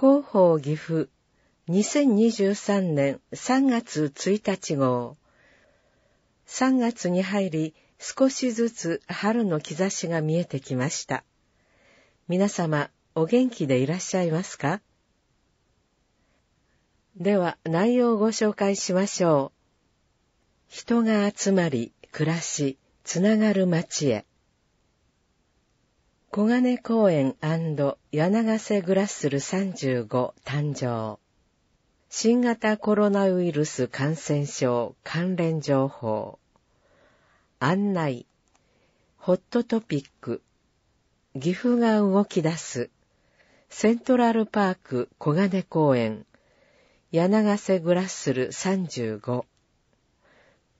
広報岐阜2023年3月1日号3月に入り少しずつ春の兆しが見えてきました。皆様お元気でいらっしゃいますかでは内容をご紹介しましょう。人が集まり、暮らし、つながる街へ。小金公園柳瀬グラッスル35誕生。新型コロナウイルス感染症関連情報。案内。ホットトピック。岐阜が動き出す。セントラルパーク小金公園。柳瀬グラッスル35。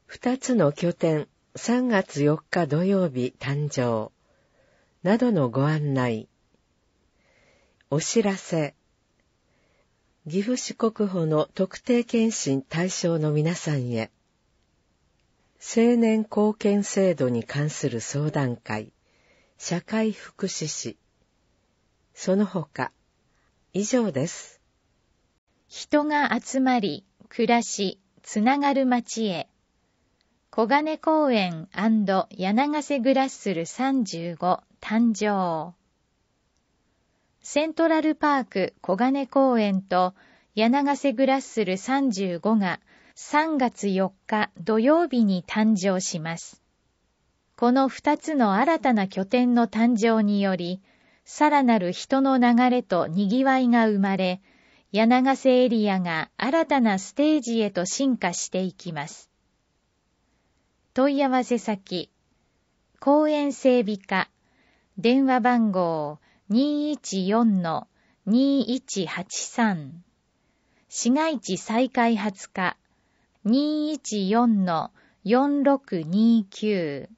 二つの拠点。3月4日土曜日誕生。などのご案内。お知らせ。岐阜市国保の特定健診対象の皆さんへ。青年貢献制度に関する相談会、社会福祉士。その他、以上です。人が集まり、暮らし、つながる町へ。小金公園柳瀬グラッスル35誕生セントラルパーク小金公園と柳瀬グラッスル35が3月4日土曜日に誕生します。この2つの新たな拠点の誕生により、さらなる人の流れと賑わいが生まれ、柳瀬エリアが新たなステージへと進化していきます。問い合わせ先、公園整備課、電話番号214-2183、市街地再開発課、214-4629、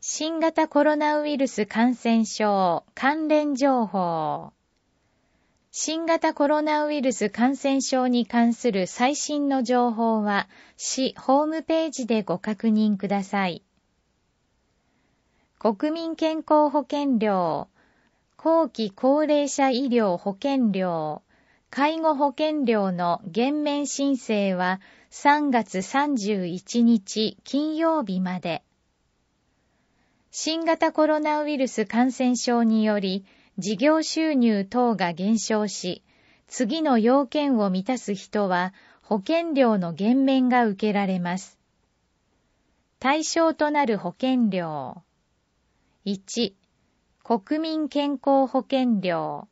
新型コロナウイルス感染症関連情報新型コロナウイルス感染症に関する最新の情報は、市ホームページでご確認ください。国民健康保険料、後期高齢者医療保険料、介護保険料の減免申請は3月31日金曜日まで。新型コロナウイルス感染症により、事業収入等が減少し、次の要件を満たす人は保険料の減免が受けられます。対象となる保険料。1、国民健康保険料。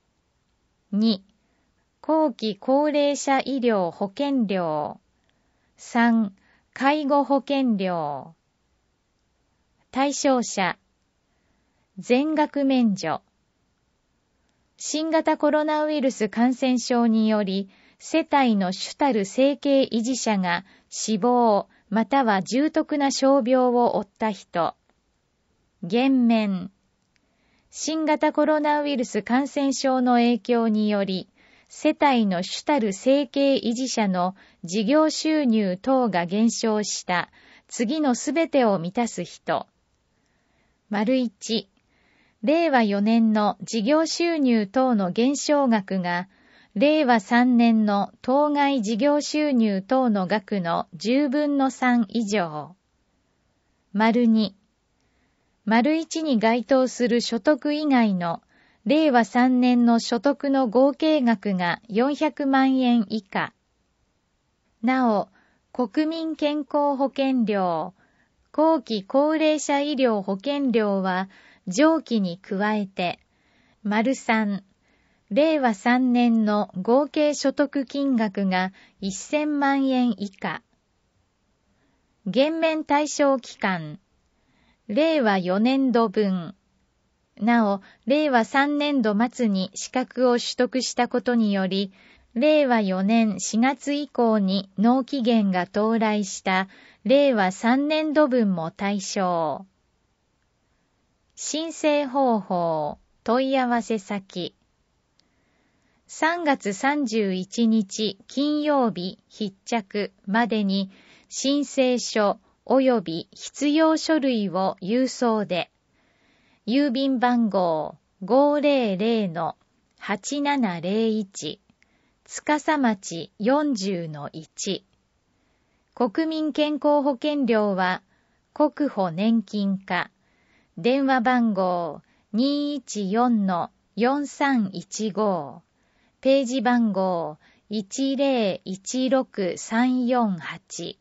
2、後期高齢者医療保険料。3、介護保険料。対象者。全額免除。新型コロナウイルス感染症により、世帯の主たる生計維持者が死亡、または重篤な傷病を負った人。減免。新型コロナウイルス感染症の影響により、世帯の主たる生計維持者の事業収入等が減少した、次のすべてを満たす人。丸一、令和4年の事業収入等の減少額が、令和3年の当該事業収入等の額の10分の3以上。丸2。丸1に該当する所得以外の令和3年の所得の合計額が400万円以下。なお、国民健康保険料、後期高齢者医療保険料は上記に加えて、丸3、令和3年の合計所得金額が1000万円以下。減免対象期間、令和4年度分。なお、令和3年度末に資格を取得したことにより、令和4年4月以降に納期限が到来した令和3年度分も対象。申請方法、問い合わせ先。3月31日金曜日筆着までに申請書及び必要書類を郵送で、郵便番号500-8701つかま町40-1国民健康保険料は国保年金課電話番号214-4315ページ番号1016348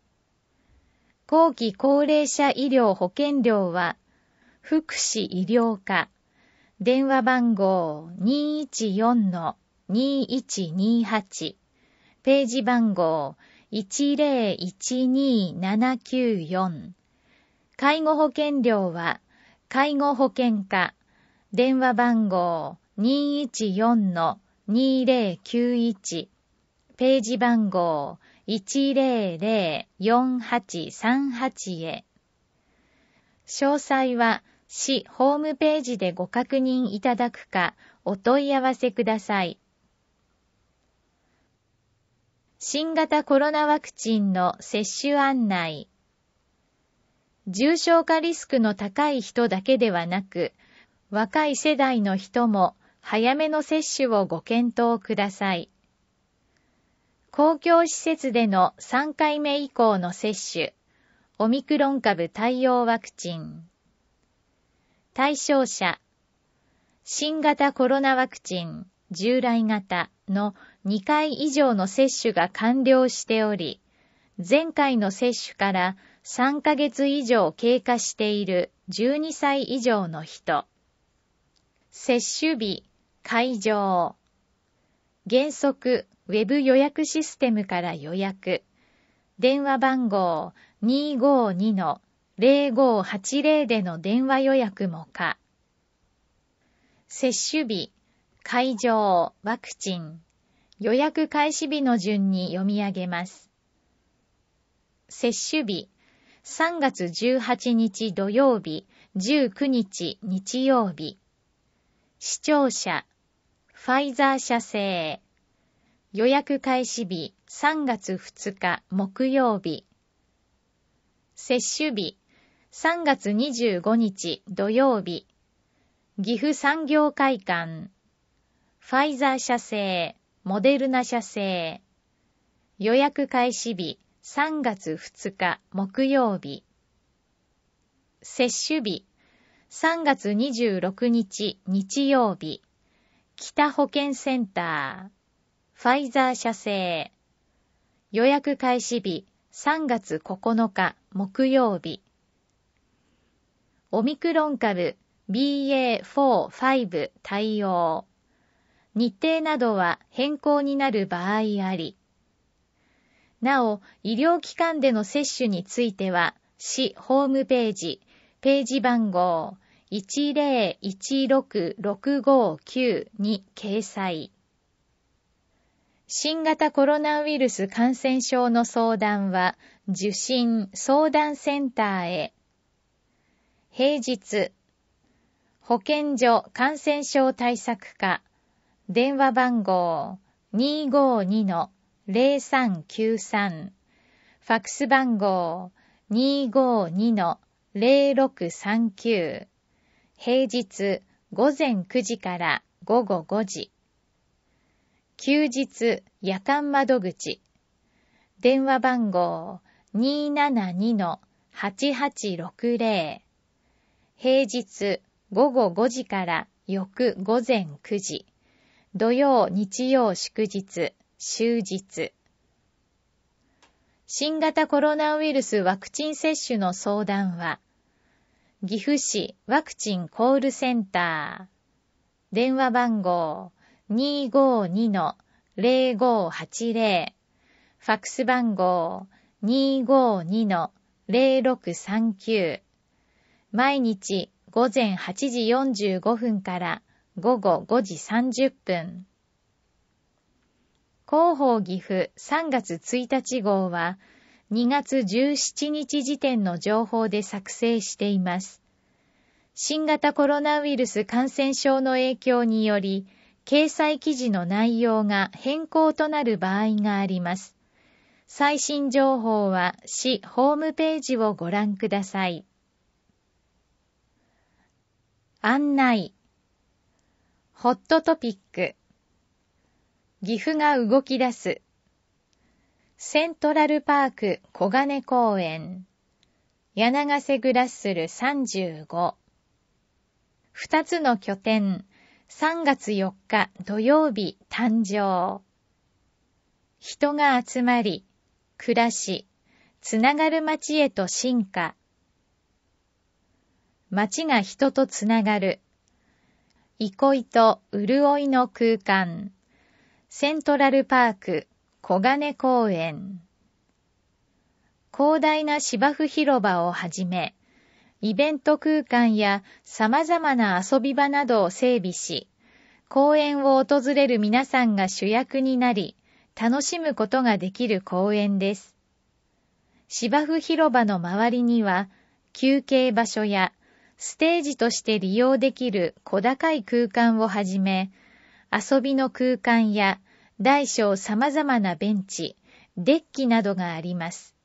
後期高齢者医療保険料は福祉医療課電話番号214-2128ページ番号1012794介護保険料は介護保険課、電話番号214-2091、ページ番号100-4838へ。詳細は市ホームページでご確認いただくかお問い合わせください。新型コロナワクチンの接種案内。重症化リスクの高い人だけではなく、若い世代の人も早めの接種をご検討ください。公共施設での3回目以降の接種、オミクロン株対応ワクチン。対象者、新型コロナワクチン、従来型の2回以上の接種が完了しており、前回の接種から3ヶ月以上経過している12歳以上の人。接種日、会場。原則、ウェブ予約システムから予約。電話番号252-0580での電話予約も可。接種日、会場、ワクチン。予約開始日の順に読み上げます。接種日、3月18日土曜日、19日日曜日。視聴者、ファイザー社製。予約開始日、3月2日木曜日。接種日、3月25日土曜日。岐阜産業会館。ファイザー社製、モデルナ社製。予約開始日、3月2日木曜日接種日3月26日日曜日北保健センターファイザー社製予約開始日3月9日木曜日オミクロン株 BA.4-5 対応日程などは変更になる場合ありなお、医療機関での接種については、市ホームページ、ページ番号1016659に掲載。新型コロナウイルス感染症の相談は、受診・相談センターへ。平日、保健所感染症対策課、電話番号252の0393ファクス番号252-0639平日午前9時から午後5時休日夜間窓口電話番号272-8860平日午後5時から翌午前9時土曜日曜祝日終日。新型コロナウイルスワクチン接種の相談は、岐阜市ワクチンコールセンター。電話番号252-0580。ファクス番号252-0639。毎日午前8時45分から午後5時30分。広報岐阜3月1日号は2月17日時点の情報で作成しています。新型コロナウイルス感染症の影響により、掲載記事の内容が変更となる場合があります。最新情報は市ホームページをご覧ください。案内ホットトピック岐阜が動き出す。セントラルパーク小金公園。柳瀬グラッスル35。二つの拠点。3月4日土曜日誕生。人が集まり、暮らし、つながる街へと進化。街が人とつながる。憩いと潤いの空間。セントラルパーク小金公園広大な芝生広場をはじめ、イベント空間や様々な遊び場などを整備し、公園を訪れる皆さんが主役になり、楽しむことができる公園です。芝生広場の周りには、休憩場所やステージとして利用できる小高い空間をはじめ、遊びの空間や大小様々なベンチ、デッキなどがあります。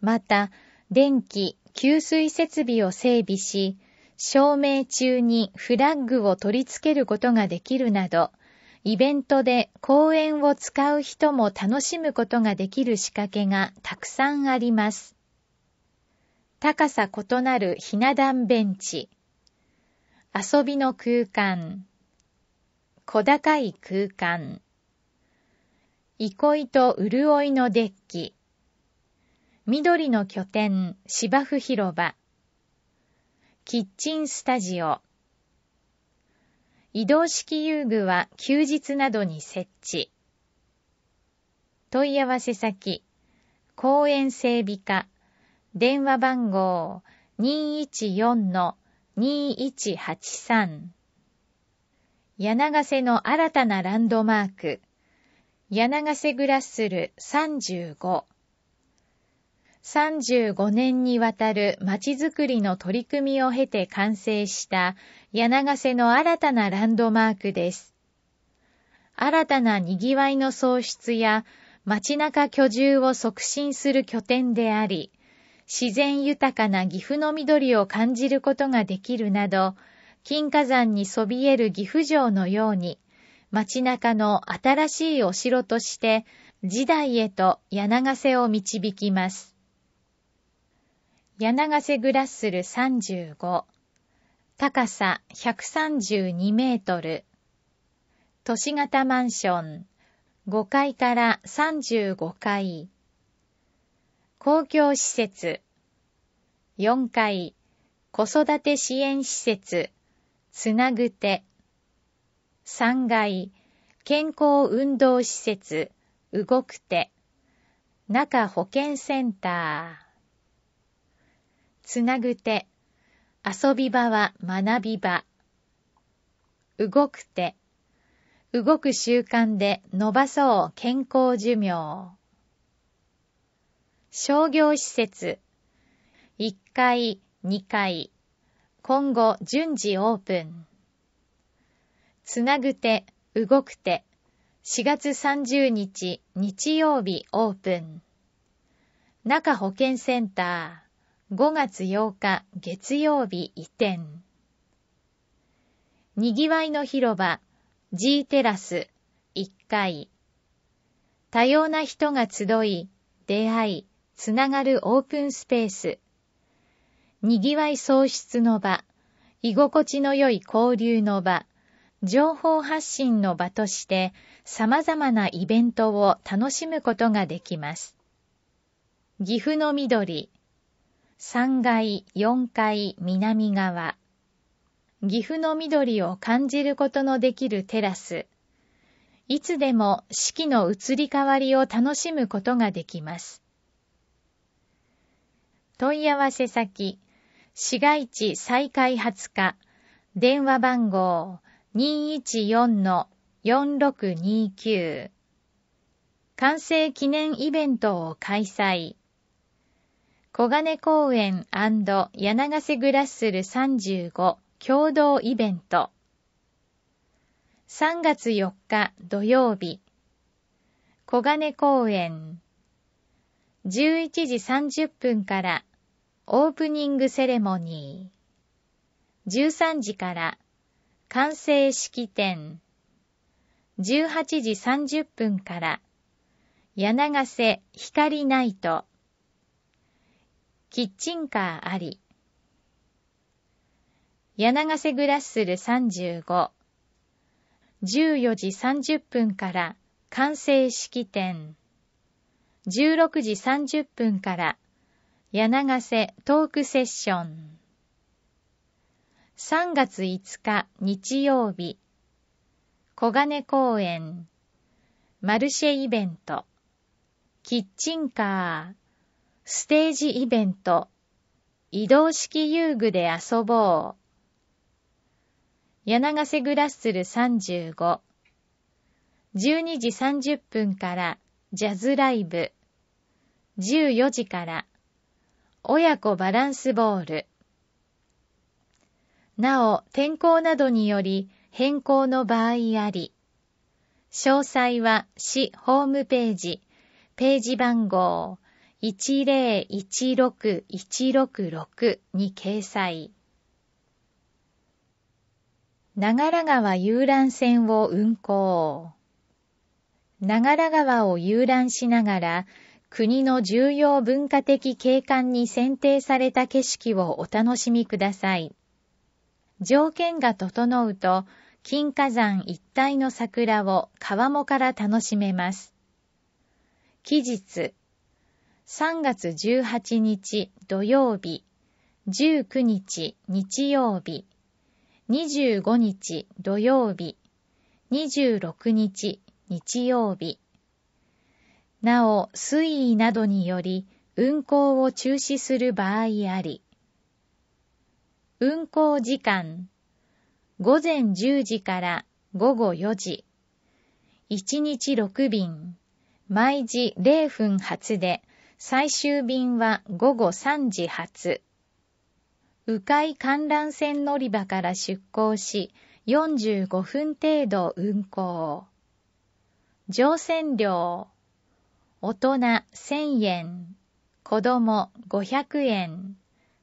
また、電気、給水設備を整備し、照明中にフラッグを取り付けることができるなど、イベントで公園を使う人も楽しむことができる仕掛けがたくさんあります。高さ異なるひな壇ベンチ、遊びの空間、小高い空間。憩いと潤いのデッキ。緑の拠点、芝生広場。キッチンスタジオ。移動式遊具は休日などに設置。問い合わせ先、公園整備課、電話番号214-2183柳瀬の新たなランドマーク、柳瀬グラッスル35。35年にわたる街づくりの取り組みを経て完成した柳瀬の新たなランドマークです。新たな賑わいの創出や街中居住を促進する拠点であり、自然豊かな岐阜の緑を感じることができるなど、金華山にそびえる岐阜城のように、街中の新しいお城として、時代へと柳瀬を導きます。柳瀬グラッスル35高さ132メートル都市型マンション5階から35階公共施設4階子育て支援施設つなぐ手。3階、健康運動施設、動く手。中保健センター。つなぐ手。遊び場は学び場。動く手。動く習慣で伸ばそう健康寿命。商業施設。1階、2階。今後順次オープン。つなぐ手、動く手。4月30日日曜日オープン。中保健センター。5月8日月曜日移転。にぎわいの広場。G テラス。1階。多様な人が集い、出会い、つながるオープンスペース。にぎわい創出の場、居心地の良い交流の場、情報発信の場として様々なイベントを楽しむことができます。岐阜の緑、3階4階南側、岐阜の緑を感じることのできるテラス、いつでも四季の移り変わりを楽しむことができます。問い合わせ先、市街地再開発課、電話番号214-4629、完成記念イベントを開催。小金公園柳瀬グラッスル35共同イベント。3月4日土曜日、小金公園11時30分からオープニングセレモニー。13時から完成式典。18時30分から柳瀬光ナイト。キッチンカーあり。柳瀬グラッスル35。14時30分から完成式典。16時30分から柳瀬トークセッション3月5日日曜日小金公園マルシェイベントキッチンカーステージイベント移動式遊具で遊ぼう柳瀬グラッスル35 12時30分からジャズライブ14時から親子バランスボール。なお、天候などにより変更の場合あり、詳細は市ホームページ、ページ番号1016166に掲載。長良川遊覧船を運行。長良川を遊覧しながら国の重要文化的景観に選定された景色をお楽しみください。条件が整うと、金火山一帯の桜を川面から楽しめます。期日、3月18日土曜日、19日日曜日、25日土曜日、26日日曜日、なお、水位などにより、運行を中止する場合あり。運行時間、午前10時から午後4時、1日6便、毎時0分発で、最終便は午後3時発。迂回観覧船乗り場から出港し、45分程度運行。乗船料。大人1000円、子供500円、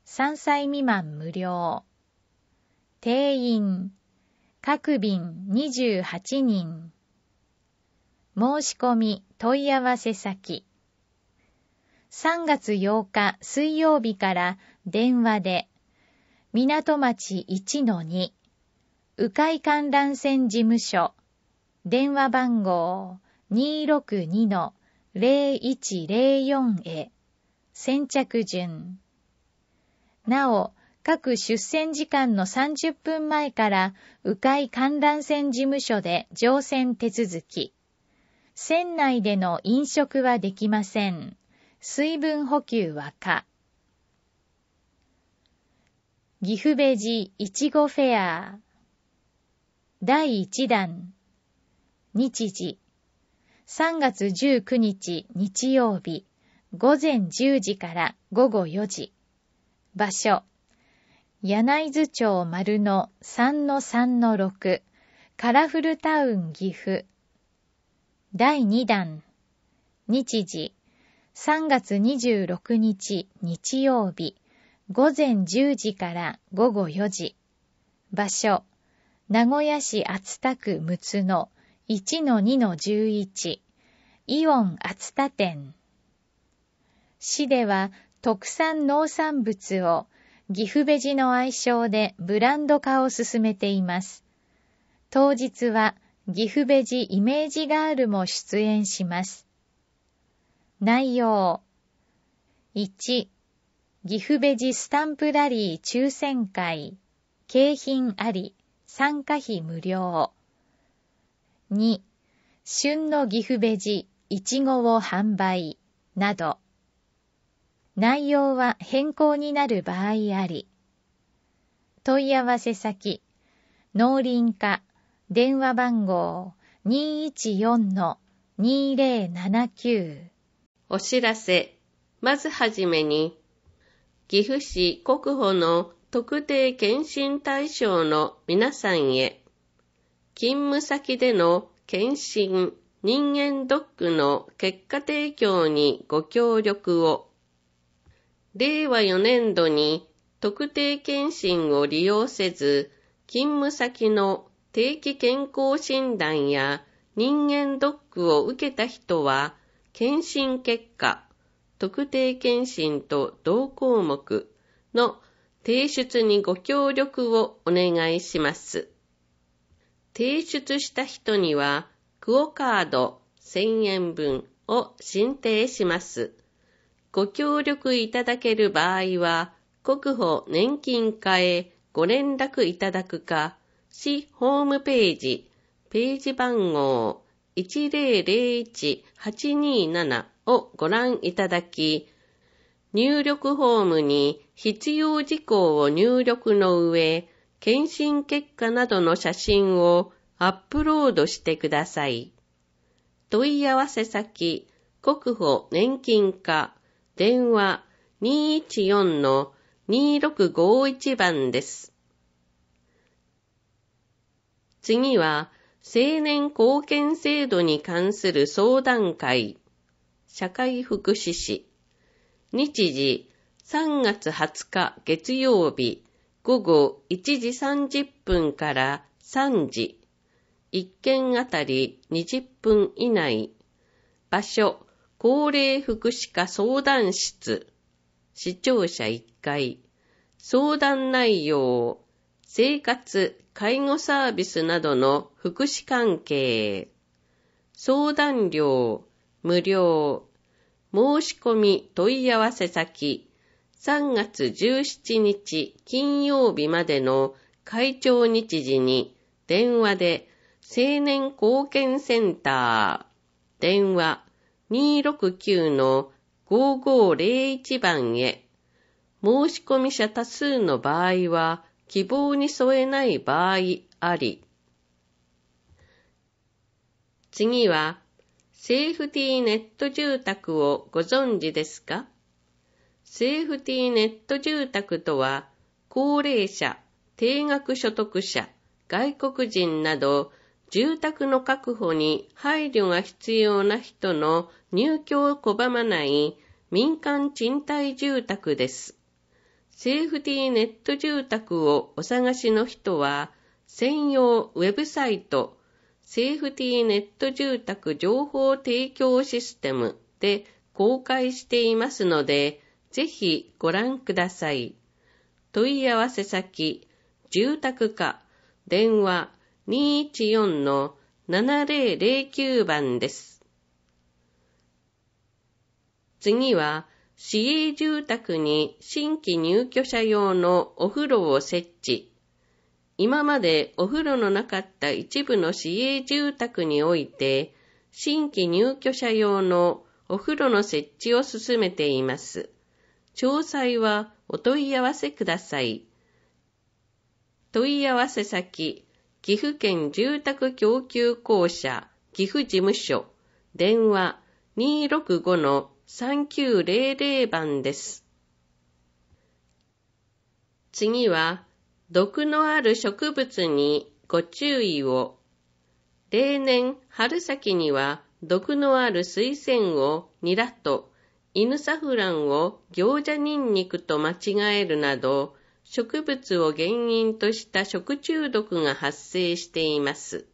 3歳未満無料。定員、各便28人。申し込み問い合わせ先。3月8日水曜日から電話で、港町1-2、迂回観覧船事務所、電話番号262-2 0104へ先着順。なお、各出船時間の30分前から迂回観覧船事務所で乗船手続き。船内での飲食はできません。水分補給は可。岐阜ベジいちごフェア第1弾日時3月19日日曜日午前10時から午後4時場所柳津町丸の3-3-6カラフルタウン岐阜第2弾日時3月26日日曜日午前10時から午後4時場所名古屋市厚田区陸津の1-2-11イオン厚田店市では特産農産物を岐阜ベジの愛称でブランド化を進めています。当日は岐阜ベジイメージガールも出演します。内容1岐阜ベジスタンプラリー抽選会景品あり参加費無料2、旬の岐阜ベジ、イチゴを販売、など。内容は変更になる場合あり。問い合わせ先、農林課、電話番号214-2079。お知らせ。まずはじめに、岐阜市国保の特定検診対象の皆さんへ、勤務先での検診、人間ドックの結果提供にご協力を。令和4年度に特定検診を利用せず、勤務先の定期健康診断や人間ドックを受けた人は、検診結果、特定検診と同項目の提出にご協力をお願いします。提出した人には、クオカード1000円分を申請します。ご協力いただける場合は、国保年金課へご連絡いただくか、市ホームページ、ページ番号1001827をご覧いただき、入力フォームに必要事項を入力の上、検診結果などの写真をアップロードしてください。問い合わせ先、国保年金課、電話214-2651番です。次は、青年貢献制度に関する相談会、社会福祉士、日時3月20日月曜日午後1時30分から3時、1件あたり20分以内、場所、高齢福祉課相談室、視聴者1回、相談内容、生活、介護サービスなどの福祉関係、相談料、無料、申し込み問い合わせ先、3月17日金曜日までの会長日時に電話で青年貢献センター電話269-5501番へ申し込み者多数の場合は希望に添えない場合あり次はセーフティーネット住宅をご存知ですかセーフティーネット住宅とは、高齢者、定額所得者、外国人など、住宅の確保に配慮が必要な人の入居を拒まない民間賃貸住宅です。セーフティーネット住宅をお探しの人は、専用ウェブサイト、セーフティーネット住宅情報提供システムで公開していますので、ぜひご覧ください。問い合わせ先、住宅課、電話214-7009番です。次は、市営住宅に新規入居者用のお風呂を設置。今までお風呂のなかった一部の市営住宅において、新規入居者用のお風呂の設置を進めています。詳細はお問い合わせください。問い合わせ先、岐阜県住宅供給公社岐阜事務所、電話265-3900番です。次は、毒のある植物にご注意を。例年春先には毒のある水仙をニラと犬サフランを行者ニンニクと間違えるなど、植物を原因とした食中毒が発生しています。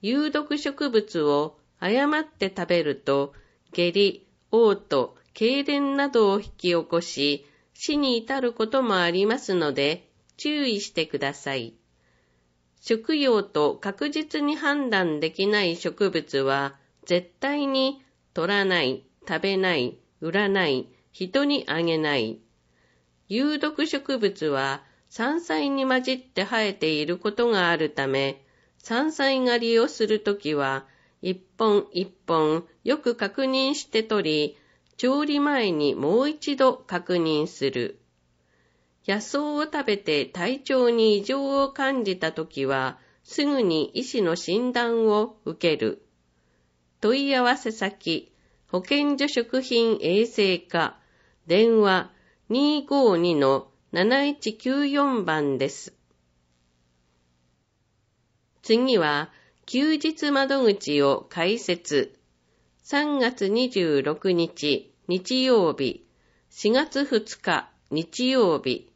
有毒植物を誤って食べると、下痢、嘔吐、痙攣などを引き起こし、死に至ることもありますので、注意してください。食用と確実に判断できない植物は、絶対に取らない、食べない、売らない、人にあげない。有毒植物は山菜に混じって生えていることがあるため、山菜狩りをするときは、一本一本よく確認して取り、調理前にもう一度確認する。野草を食べて体調に異常を感じたときは、すぐに医師の診断を受ける。問い合わせ先、保健所食品衛生課、電話252-7194番です。次は、休日窓口を開設。3月26日日曜日、4月2日日曜日。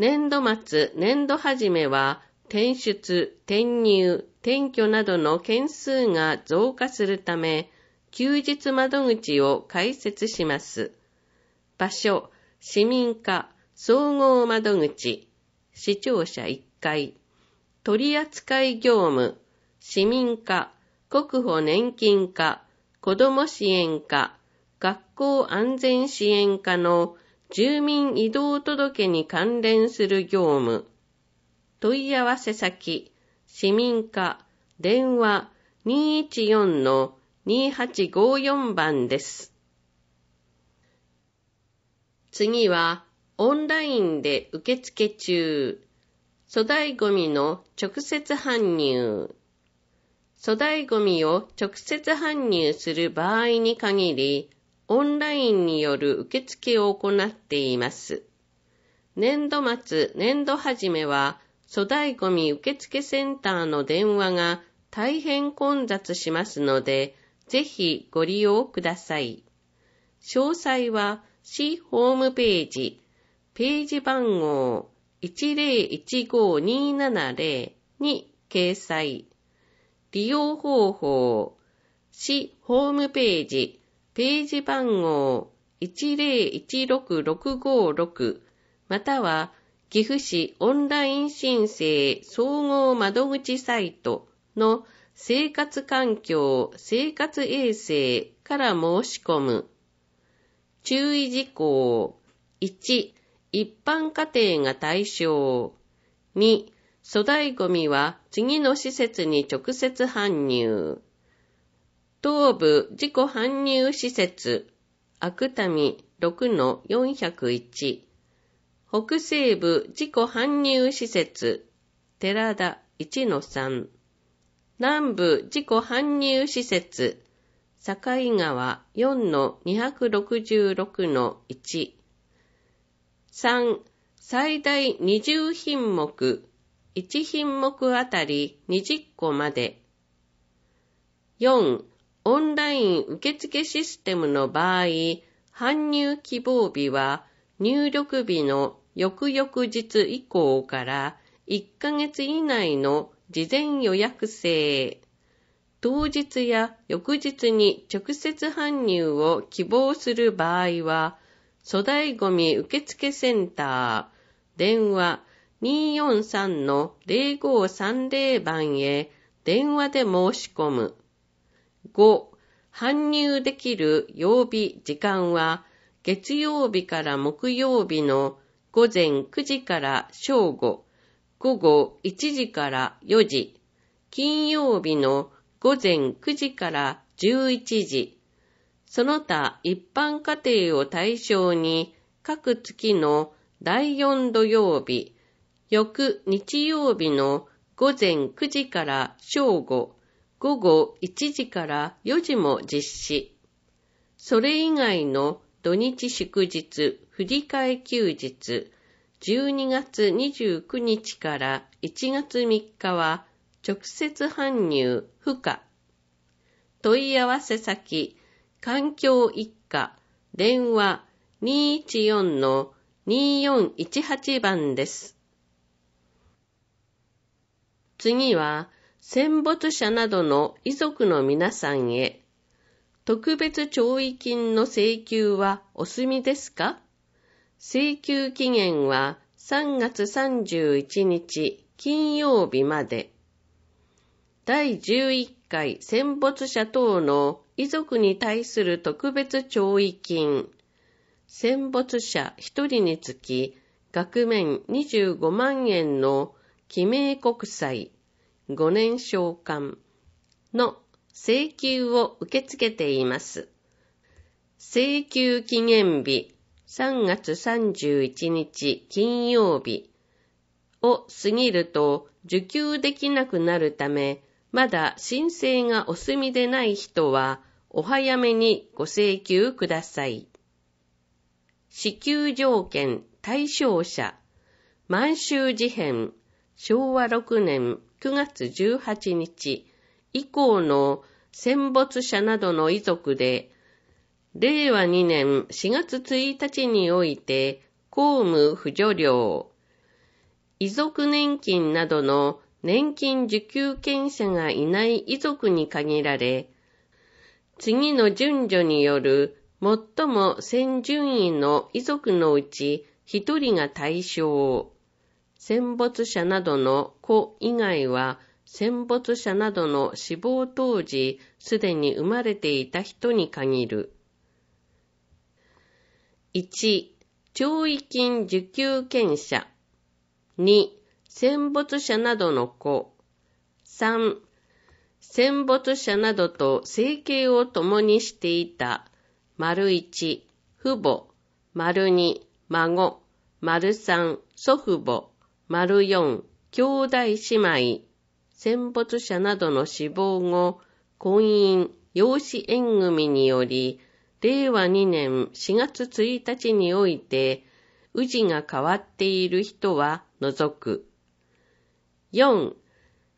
年度末、年度始めは、転出、転入、転居などの件数が増加するため、休日窓口を開設します。場所、市民課総合窓口、市庁舎1階、取扱業務、市民課、国保年金課、子ども支援課、学校安全支援課の住民移動届に関連する業務、問い合わせ先、市民課、電話214の2854番です。次は、オンラインで受付中。粗大ゴミの直接搬入。粗大ゴミを直接搬入する場合に限り、オンラインによる受付を行っています。年度末、年度始めは、粗大ゴミ受付センターの電話が大変混雑しますので、ぜひご利用ください。詳細は市ホームページ、ページ番号1015270に掲載。利用方法、市ホームページ、ページ番号1016656または岐阜市オンライン申請総合窓口サイトの生活環境、生活衛生から申し込む。注意事項。1、一般家庭が対象。2、粗大ゴミは次の施設に直接搬入。東部自己搬入施設、悪民6-401。北西部自己搬入施設、寺田1-3。南部自己搬入施設、境川4-266-1。3、最大20品目、1品目あたり20個まで。4、オンライン受付システムの場合、搬入希望日は入力日の翌々日以降から1ヶ月以内の事前予約制。当日や翌日に直接搬入を希望する場合は、粗大ごみ受付センター、電話243-0530番へ電話で申し込む。5、搬入できる曜日、時間は、月曜日から木曜日の午前9時から正午、午後1時から4時、金曜日の午前9時から11時、その他一般家庭を対象に各月の第4土曜日、翌日曜日の午前9時から正午、午後1時から4時も実施。それ以外の土日祝日、振替休日、12月29日から1月3日は直接搬入不可。問い合わせ先、環境一家、電話214-2418番です。次は、戦没者などの遺族の皆さんへ、特別弔意金の請求はお済みですか請求期限は3月31日金曜日まで。第11回戦没者等の遺族に対する特別懲役金。戦没者1人につき額面25万円の記名国債5年償還の請求を受け付けています。請求期限日3月31日金曜日を過ぎると受給できなくなるため、まだ申請がお済みでない人は、お早めにご請求ください。支給条件対象者、満州事変、昭和6年9月18日以降の戦没者などの遺族で、令和2年4月1日において、公務扶助料、遺族年金などの年金受給権者がいない遺族に限られ、次の順序による最も先順位の遺族のうち一人が対象。戦没者などの子以外は、戦没者などの死亡当時、すでに生まれていた人に限る。1、弔意金受給権者。2、戦没者などの子。3、戦没者などと生計を共にしていた。丸1、父母。丸2、孫。丸3、祖父母。丸4、兄弟姉妹。戦没者などの死亡後、婚姻、養子縁組により、令和2年4月1日において、治が変わっている人は除く。4、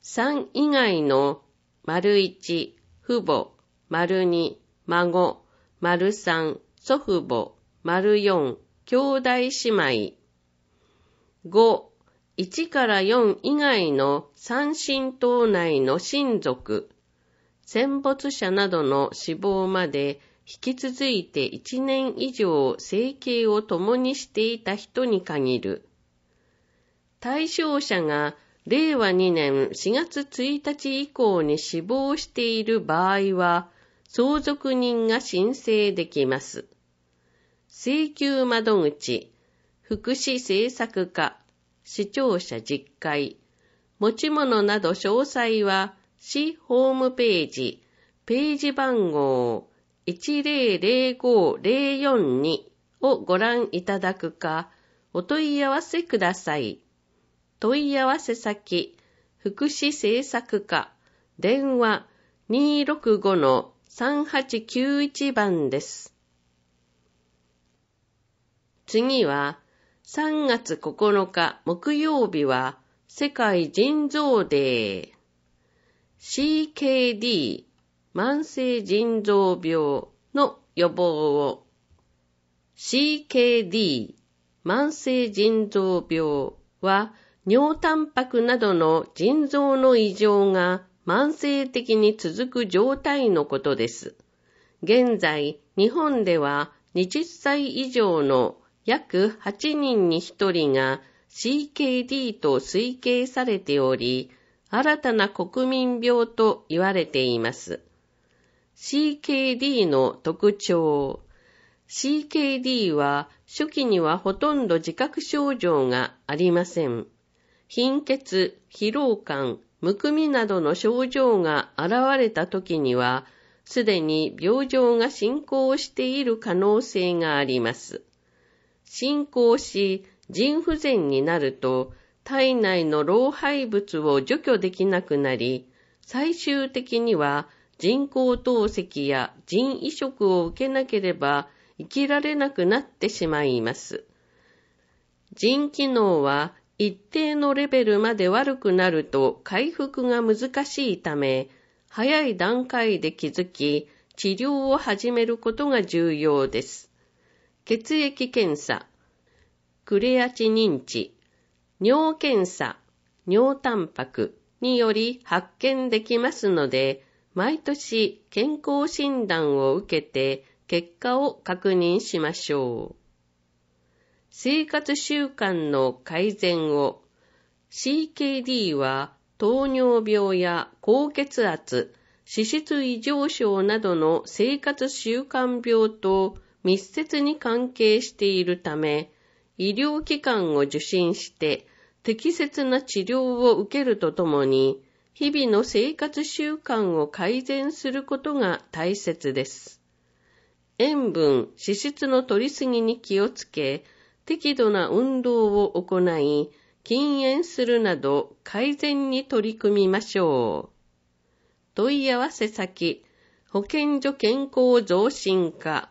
3以外の丸1、父母、丸2、孫、丸3、祖父母、丸4、兄弟姉妹。5、1から4以外の三神党内の親族、戦没者などの死亡まで引き続いて一年以上生計を共にしていた人に限る。対象者が令和2年4月1日以降に死亡している場合は、相続人が申請できます。請求窓口、福祉政策課、視聴者実会、持ち物など詳細は、市ホームページ、ページ番号1005042をご覧いただくか、お問い合わせください。問い合わせ先、福祉政策課、電話265-3891番です。次は、3月9日木曜日は世界人造デー。CKD 慢性腎臓病の予防を CKD 慢性腎臓病は尿タンパクなどの腎臓の異常が慢性的に続く状態のことです。現在、日本では20歳以上の約8人に1人が CKD と推計されており、新たな国民病と言われています。CKD の特徴。CKD は初期にはほとんど自覚症状がありません。貧血、疲労感、むくみなどの症状が現れた時には、すでに病状が進行している可能性があります。進行し、腎不全になると、体内の老廃物を除去できなくなり、最終的には人工透析や腎移植を受けなければ生きられなくなってしまいます。腎機能は一定のレベルまで悪くなると回復が難しいため、早い段階で気づき、治療を始めることが重要です。血液検査、クレアチニン値、尿検査、尿タンパクにより発見できますので、毎年健康診断を受けて結果を確認しましょう。生活習慣の改善を CKD は糖尿病や高血圧、脂質異常症などの生活習慣病と密接に関係しているため、医療機関を受診して適切な治療を受けるとともに、日々の生活習慣を改善することが大切です。塩分、脂質の摂りすぎに気をつけ、適度な運動を行い、禁煙するなど改善に取り組みましょう。問い合わせ先、保健所健康増進課、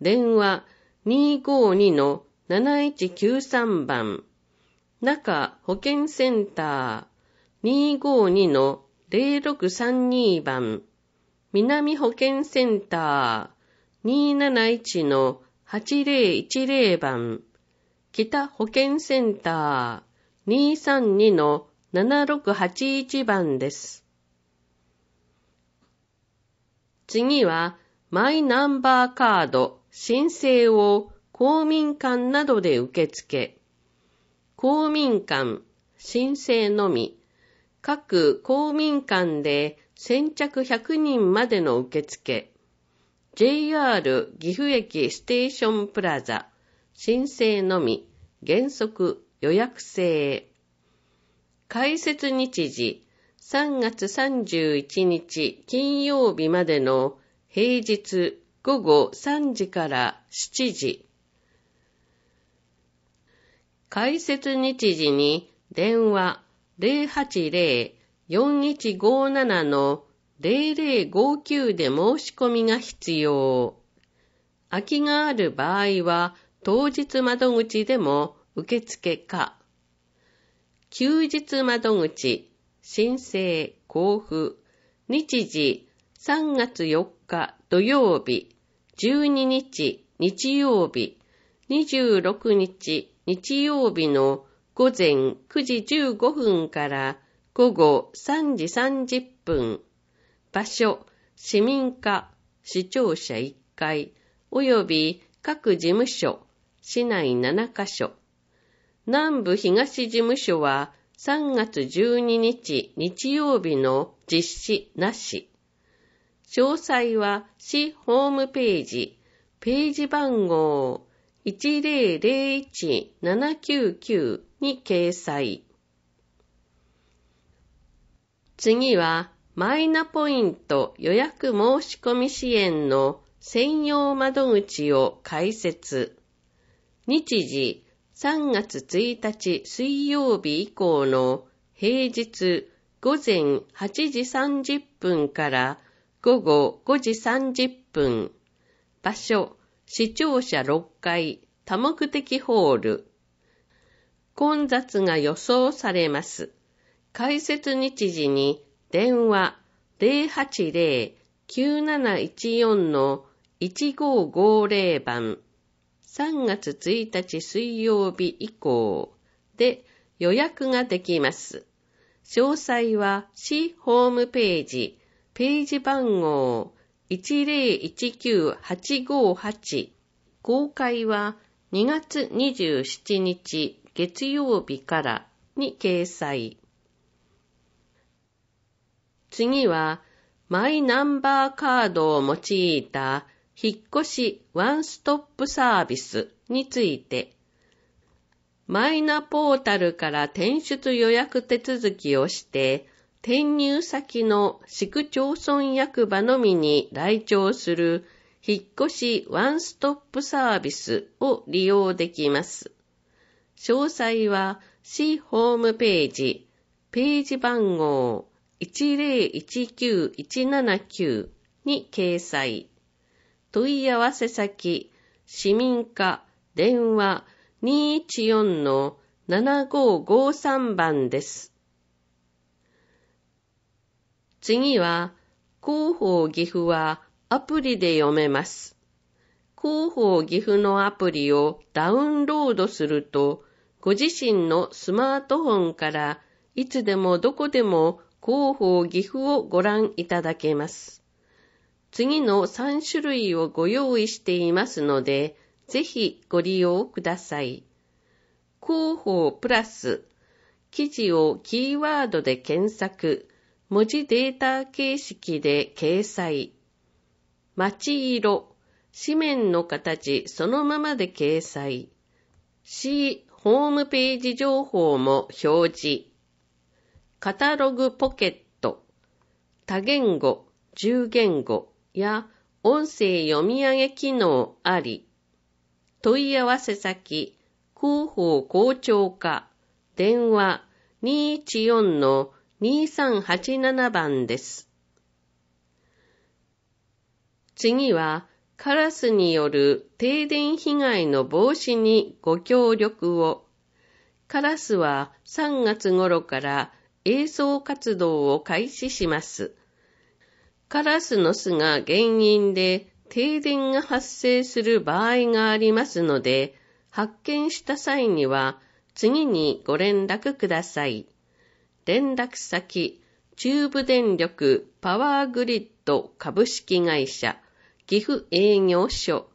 電話252-7193番、中保健センター、252-0632番、南保健センター271-8010番、北保健センター232-7681番です。次は、マイナンバーカード申請を公民館などで受付。公民館申請のみ。各公民館で先着100人までの受付、JR 岐阜駅ステーションプラザ、申請のみ、原則予約制。開設日時、3月31日金曜日までの平日午後3時から7時。開設日時に電話、080-4157 0059で申し込みが必要。空きがある場合は、当日窓口でも受付か。休日窓口、申請、交付、日時、3月4日土曜日、12日日曜日、26日日曜日の午前9時15分から午後3時30分、場所、市民課、市庁舎1階、及び各事務所、市内7カ所。南部東事務所は3月12日日曜日の実施なし。詳細は市ホームページ、ページ番号1001799に掲載。次は、マイナポイント予約申し込み支援の専用窓口を開設。日時3月1日水曜日以降の平日午前8時30分から午後5時30分。場所、視聴者6階多目的ホール。混雑が予想されます。解説日時に電話080-9714-1550番3月1日水曜日以降で予約ができます。詳細は市ホームページ、ページ番号1019858公開は2月27日月曜日からに掲載。次は、マイナンバーカードを用いた引っ越しワンストップサービスについて、マイナポータルから転出予約手続きをして、転入先の市区町村役場のみに来庁する引っ越しワンストップサービスを利用できます。詳細は市ホームページ、ページ番号1019179に掲載。問い合わせ先、市民課電話214-7553番です。次は、広報岐阜はアプリで読めます。広報岐阜のアプリをダウンロードすると、ご自身のスマートフォンからいつでもどこでも広報岐阜をご覧いただけます。次の3種類をご用意していますので、ぜひご利用ください。広報プラス、記事をキーワードで検索、文字データ形式で掲載。街色、紙面の形そのままで掲載。C、ホームページ情報も表示。カタログポケット、多言語、10言語や音声読み上げ機能あり。問い合わせ先、広報校長課、電話214-2387番です。次は、カラスによる停電被害の防止にご協力を。カラスは3月頃から映像活動を開始します。カラスの巣が原因で停電が発生する場合がありますので、発見した際には次にご連絡ください。連絡先、中部電力パワーグリッド株式会社岐阜営業所、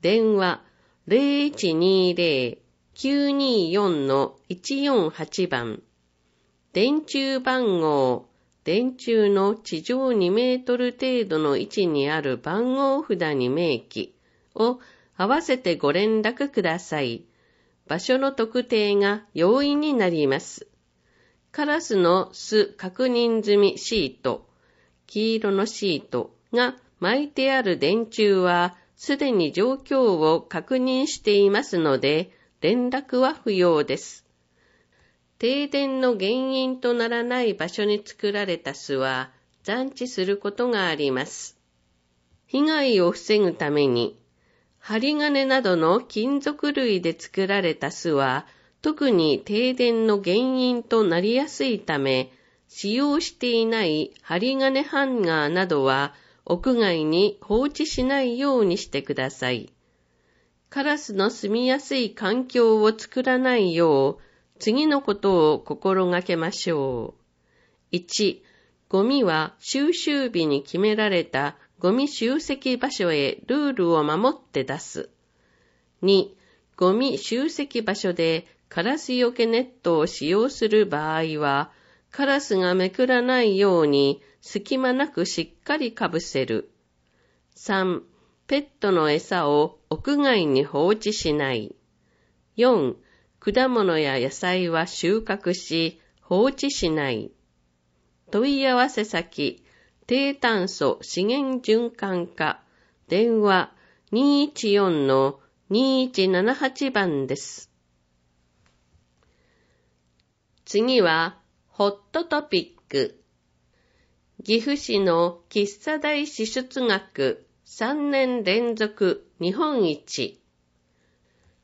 電話0120-924-148番、電柱番号、電柱の地上2メートル程度の位置にある番号札に明記を合わせてご連絡ください。場所の特定が容易になります。カラスの巣確認済みシート、黄色のシートが巻いてある電柱はすでに状況を確認していますので、連絡は不要です。停電の原因とならない場所に作られた巣は残地することがあります。被害を防ぐために、針金などの金属類で作られた巣は、特に停電の原因となりやすいため、使用していない針金ハンガーなどは屋外に放置しないようにしてください。カラスの住みやすい環境を作らないよう、次のことを心がけましょう。1、ゴミは収集日に決められたゴミ集積場所へルールを守って出す。2、ゴミ集積場所でカラスよけネットを使用する場合は、カラスがめくらないように隙間なくしっかりかぶせる。3. ペットの餌を屋外に放置しない。4. 果物や野菜は収穫し、放置しない。問い合わせ先、低炭素資源循環化、電話214-2178番です。次は、ホットトピック。岐阜市の喫茶大支出額3年連続日本一。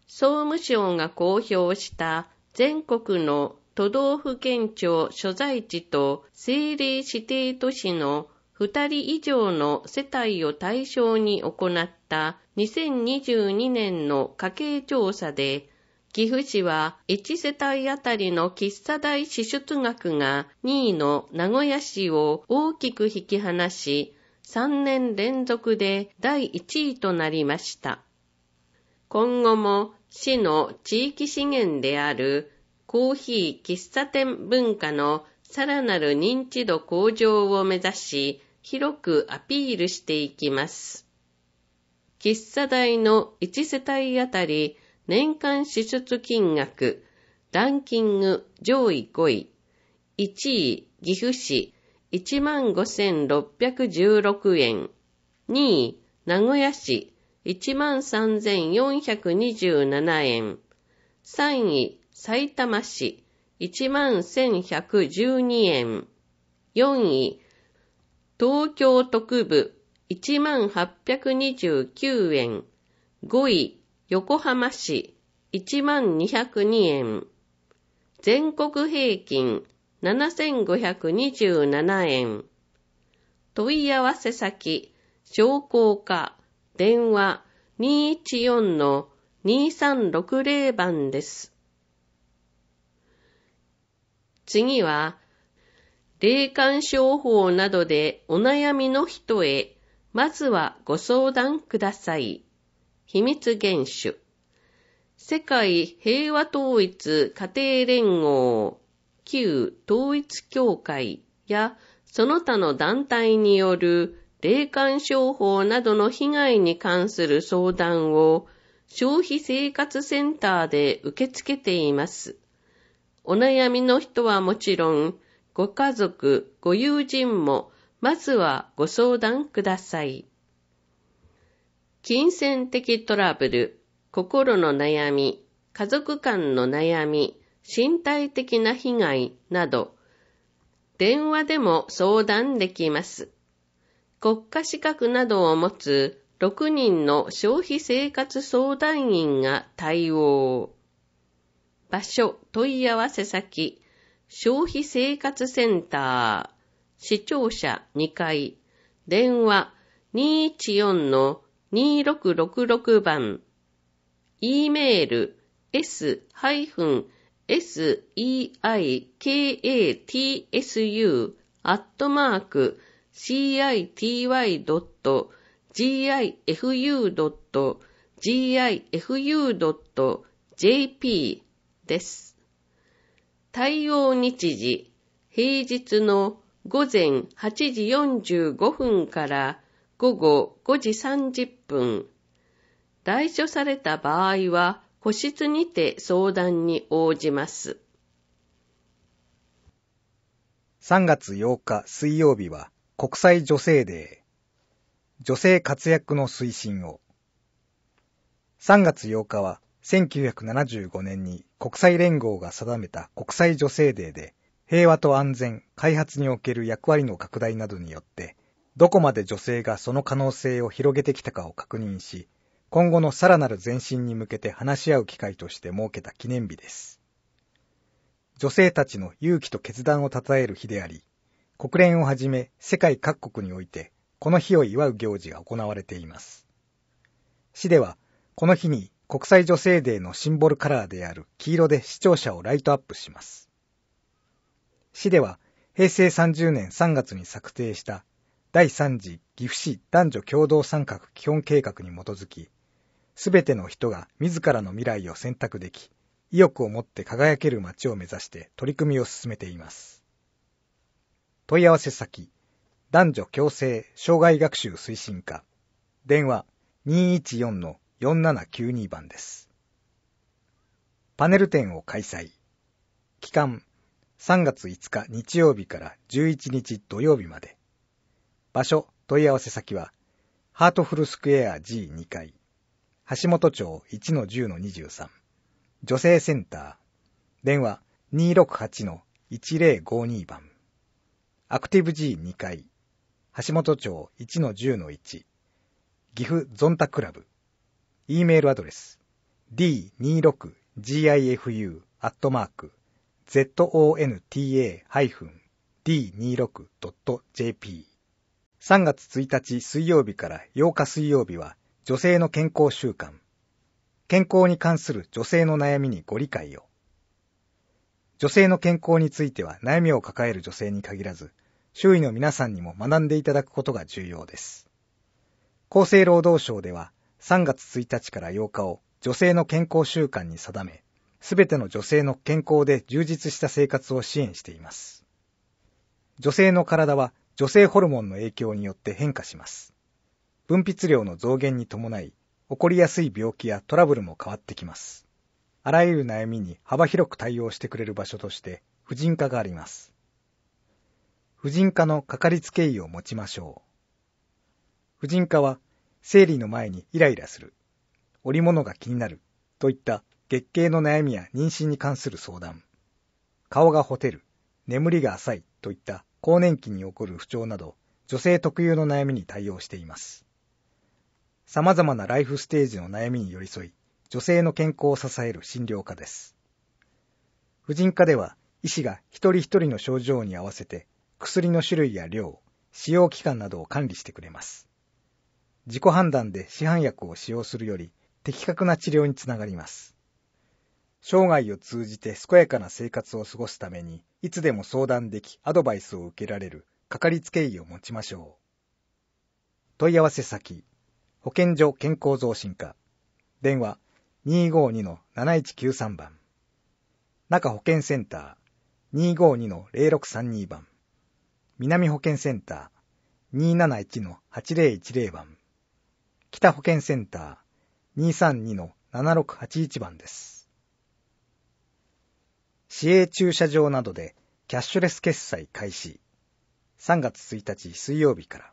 総務省が公表した全国の都道府県庁所在地と政令指定都市の2人以上の世帯を対象に行った2022年の家計調査で岐阜市は1世帯あたりの喫茶代支出額が2位の名古屋市を大きく引き離し、3年連続で第1位となりました。今後も市の地域資源であるコーヒー喫茶店文化のさらなる認知度向上を目指し、広くアピールしていきます。喫茶代の1世帯あたり年間支出金額、ランキング上位5位、1位岐阜市15,616円、2位名古屋市13,427円、3位埼玉市11,112円、4位東京特部1829円、5位横浜市1202円、全国平均7527円、問い合わせ先、商工課、電話214-2360番です。次は、霊感商法などでお悩みの人へ、まずはご相談ください。秘密厳守。世界平和統一家庭連合、旧統一協会やその他の団体による霊感商法などの被害に関する相談を消費生活センターで受け付けています。お悩みの人はもちろん、ご家族、ご友人も、まずはご相談ください。金銭的トラブル、心の悩み、家族間の悩み、身体的な被害など、電話でも相談できます。国家資格などを持つ6人の消費生活相談員が対応。場所、問い合わせ先、消費生活センター、視聴者2階、電話214の2666番、e メール s-seikatsu アットマーク city.gifu.gifu.jp です。対応日時、平日の午前8時45分から午後5時30分、来所された場合は、個室にて相談に応じます。3月8日水曜日は国際女性デー。女性活躍の推進を。3月8日は1975年に国際連合が定めた国際女性デーで、平和と安全、開発における役割の拡大などによって、どこまで女性がその可能性を広げてきたかを確認し、今後のさらなる前進に向けて話し合う機会として設けた記念日です。女性たちの勇気と決断を称える日であり、国連をはじめ世界各国において、この日を祝う行事が行われています。市では、この日に国際女性デーのシンボルカラーである黄色で視聴者をライトアップします。市では、平成30年3月に策定した第3次岐阜市男女共同参画基本計画に基づき、すべての人が自らの未来を選択でき、意欲を持って輝ける街を目指して取り組みを進めています。問い合わせ先、男女共生障害学習推進課、電話214-4792番です。パネル展を開催。期間、3月5日日曜日から11日土曜日まで。場所、問い合わせ先は、ハートフルスクエア G2 階、橋本町1-10-23、女性センター、電話268-1052番、アクティブ G2 階、橋本町1-10-1、岐阜ゾンタクラブ、E メールアドレス、d26gifu.zonta-d26.jp アットマーク、3月1日水曜日から8日水曜日は女性の健康週間。健康に関する女性の悩みにご理解を。女性の健康については悩みを抱える女性に限らず、周囲の皆さんにも学んでいただくことが重要です。厚生労働省では3月1日から8日を女性の健康週間に定め、すべての女性の健康で充実した生活を支援しています。女性の体は女性ホルモンの影響によって変化します。分泌量の増減に伴い、起こりやすい病気やトラブルも変わってきます。あらゆる悩みに幅広く対応してくれる場所として、婦人科があります。婦人科のかかりつけ医を持ちましょう。婦人科は、生理の前にイライラする、織物が気になる、といった月経の悩みや妊娠に関する相談、顔がほてる、眠りが浅いといった更年期に起こる不調など、女性特有の悩みに対応しています。様々なライフステージの悩みに寄り添い、女性の健康を支える診療科です。婦人科では、医師が一人一人の症状に合わせて、薬の種類や量、使用期間などを管理してくれます。自己判断で市販薬を使用するより、的確な治療につながります。生涯を通じて健やかな生活を過ごすために、いつでも相談でき、アドバイスを受けられる、かかりつけ医を持ちましょう。問い合わせ先、保健所健康増進課、電話252-7193番、中保健センター252-0632番、南保健センター271-8010番、北保健センター232-7681番です。市営駐車場などでキャッシュレス決済開始。3月1日水曜日から。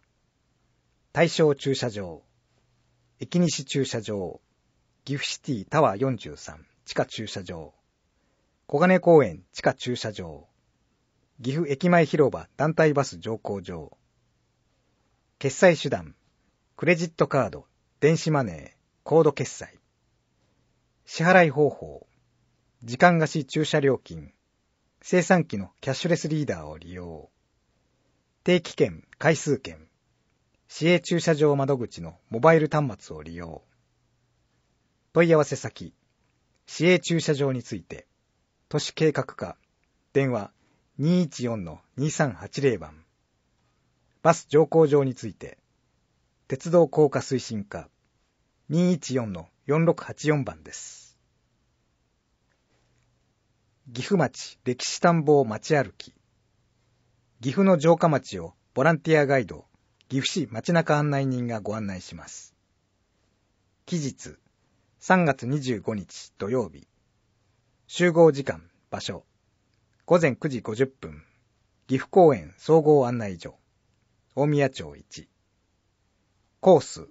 対象駐車場。駅西駐車場。岐阜シティタワー43地下駐車場。小金公園地下駐車場。岐阜駅前広場団体バス乗降場。決済手段。クレジットカード、電子マネー、コード決済。支払い方法。時間貸し駐車料金、生産機のキャッシュレスリーダーを利用、定期券、回数券、市営駐車場窓口のモバイル端末を利用、問い合わせ先、市営駐車場について、都市計画課、電話214-2380番、バス乗降場について、鉄道高架推進課214-4684番です。岐阜町歴史探訪街歩き。岐阜の城下町をボランティアガイド、岐阜市街中案内人がご案内します。期日、3月25日土曜日。集合時間、場所。午前9時50分。岐阜公園総合案内所。大宮町1。コース、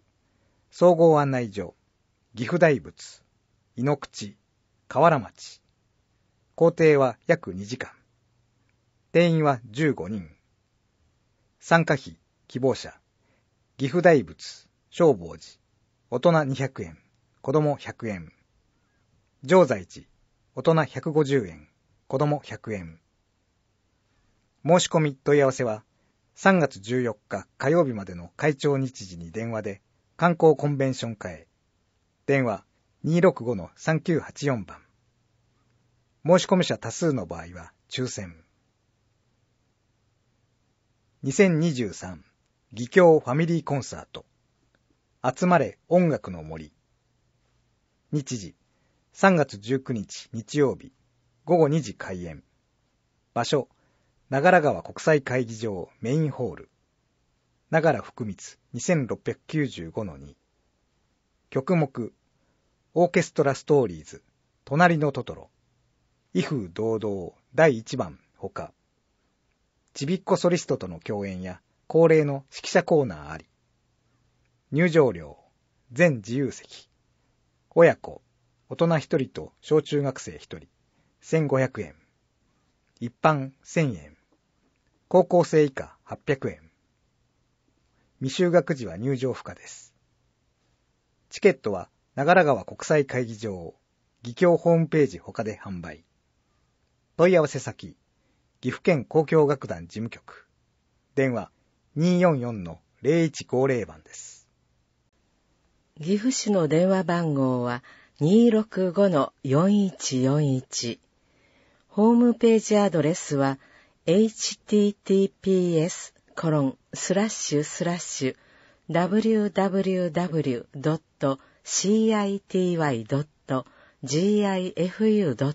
総合案内所。岐阜大仏、井の口、河原町。工程は約2時間。定員は15人。参加費、希望者、岐阜大仏、消防寺、大人200円、子供100円。常在寺、大人150円、子供100円。申し込み問い合わせは、3月14日火曜日までの会長日時に電話で、観光コンベンション課へ。電話265-3984番。申し込み者多数の場合は抽選。2023義教ファミリーコンサート集まれ音楽の森日時3月19日日曜日午後2時開演場所長良川国際会議場メインホール長良福光2695-2曲目オーケストラストーリーズ隣のトトロ威風堂々第1番ほか、ちびっこソリストとの共演や恒例の指揮者コーナーあり、入場料、全自由席、親子、大人一人と小中学生一人、1500円、一般1000円、高校生以下800円。未就学時は入場不可です。チケットは長良川国際会議場、議協ホームページ他で販売。問い合わせ先、岐阜県交響楽団事務局、電話244-0150番です。岐阜市の電話番号は265-4141。ホームページアドレスは https コロンスラッシュスラッシュ www.city.gifu.com